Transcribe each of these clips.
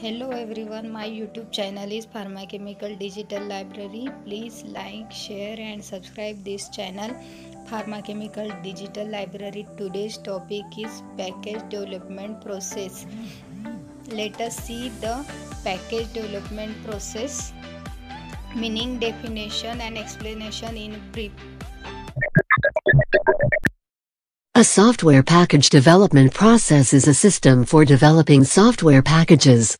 hello everyone my youtube channel is Pharmachemical digital library please like share and subscribe this channel Pharmachemical digital library today's topic is package development process let us see the package development process meaning definition and explanation in brief a software package development process is a system for developing software packages.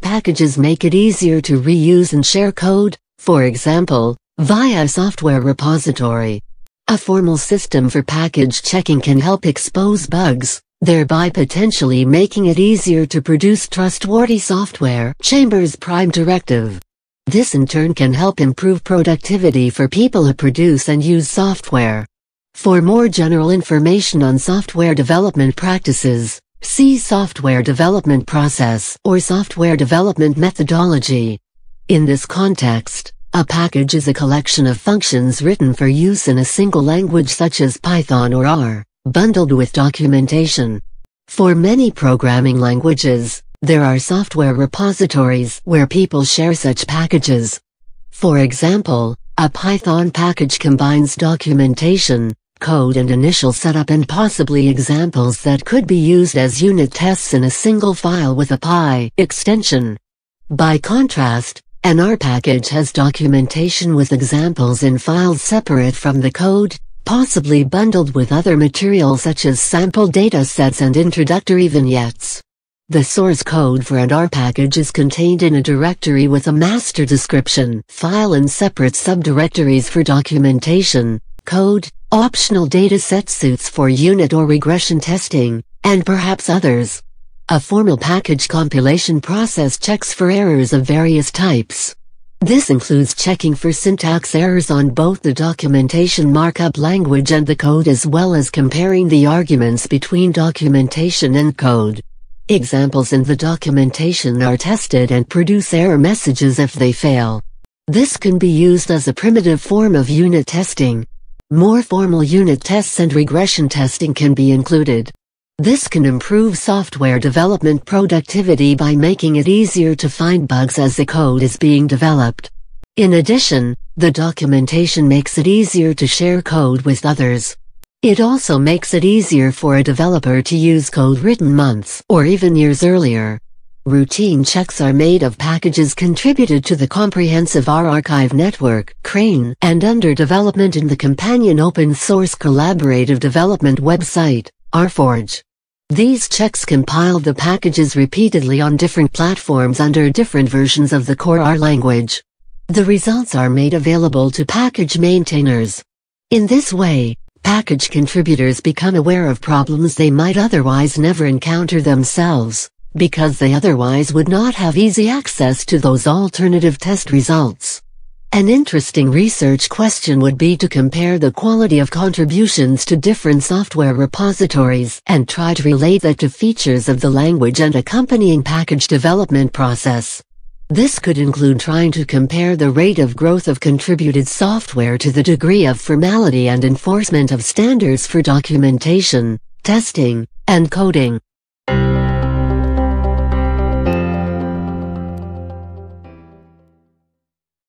Packages make it easier to reuse and share code, for example, via a software repository. A formal system for package checking can help expose bugs, thereby potentially making it easier to produce trustworthy software. Chambers Prime Directive This in turn can help improve productivity for people who produce and use software. For more general information on software development practices, See software development process or software development methodology. In this context, a package is a collection of functions written for use in a single language such as Python or R, bundled with documentation. For many programming languages, there are software repositories where people share such packages. For example, a Python package combines documentation, code and initial setup and possibly examples that could be used as unit tests in a single file with a PI extension. By contrast, an R package has documentation with examples in files separate from the code, possibly bundled with other material such as sample data sets and introductory vignettes. The source code for an R package is contained in a directory with a master description file and separate subdirectories for documentation, code, optional dataset suits for unit or regression testing, and perhaps others. A formal package compilation process checks for errors of various types. This includes checking for syntax errors on both the documentation markup language and the code as well as comparing the arguments between documentation and code. Examples in the documentation are tested and produce error messages if they fail. This can be used as a primitive form of unit testing, more formal unit tests and regression testing can be included. This can improve software development productivity by making it easier to find bugs as the code is being developed. In addition, the documentation makes it easier to share code with others. It also makes it easier for a developer to use code written months or even years earlier. Routine checks are made of packages contributed to the comprehensive R-Archive network, Crane, and under development in the companion open-source collaborative development website, RForge. These checks compile the packages repeatedly on different platforms under different versions of the core R language. The results are made available to package maintainers. In this way, package contributors become aware of problems they might otherwise never encounter themselves because they otherwise would not have easy access to those alternative test results. An interesting research question would be to compare the quality of contributions to different software repositories and try to relate that to features of the language and accompanying package development process. This could include trying to compare the rate of growth of contributed software to the degree of formality and enforcement of standards for documentation, testing, and coding.